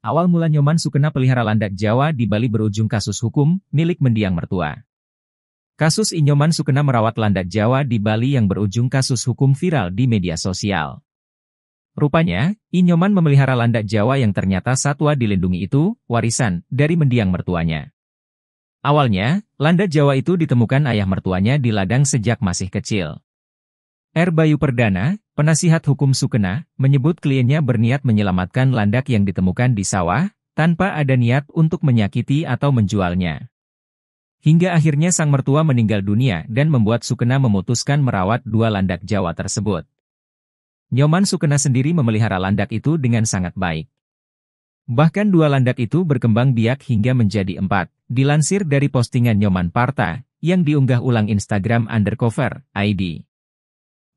Awal mula Nyoman Sukena pelihara landak Jawa di Bali berujung kasus hukum milik mendiang mertua. Kasus Inyoman Sukena merawat landak Jawa di Bali yang berujung kasus hukum viral di media sosial. Rupanya, Inyoman memelihara landak Jawa yang ternyata satwa dilindungi itu, warisan dari mendiang mertuanya. Awalnya, landak Jawa itu ditemukan ayah mertuanya di ladang sejak masih kecil. R. Bayu Perdana, Penasihat hukum Sukena menyebut kliennya berniat menyelamatkan landak yang ditemukan di sawah, tanpa ada niat untuk menyakiti atau menjualnya. Hingga akhirnya sang mertua meninggal dunia dan membuat Sukena memutuskan merawat dua landak Jawa tersebut. Nyoman Sukena sendiri memelihara landak itu dengan sangat baik. Bahkan dua landak itu berkembang biak hingga menjadi empat, dilansir dari postingan Nyoman Parta, yang diunggah ulang Instagram undercover, ID.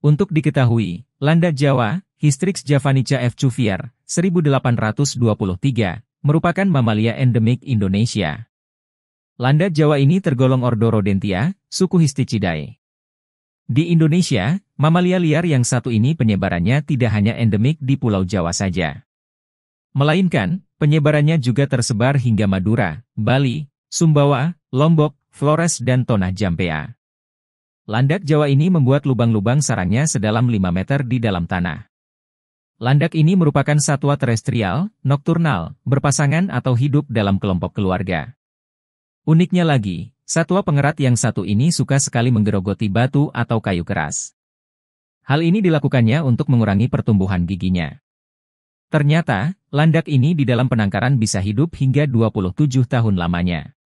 Untuk diketahui, Landa Jawa, Hystrix javanica F. Cuvier, 1823, merupakan mamalia endemik Indonesia. Landa Jawa ini tergolong ordo Rodentia, suku Histicidae. Di Indonesia, mamalia liar yang satu ini penyebarannya tidak hanya endemik di Pulau Jawa saja. Melainkan, penyebarannya juga tersebar hingga Madura, Bali, Sumbawa, Lombok, Flores dan Tonah Jampea. Landak Jawa ini membuat lubang-lubang sarangnya sedalam 5 meter di dalam tanah. Landak ini merupakan satwa terestrial, nokturnal, berpasangan atau hidup dalam kelompok keluarga. Uniknya lagi, satwa pengerat yang satu ini suka sekali menggerogoti batu atau kayu keras. Hal ini dilakukannya untuk mengurangi pertumbuhan giginya. Ternyata, landak ini di dalam penangkaran bisa hidup hingga 27 tahun lamanya.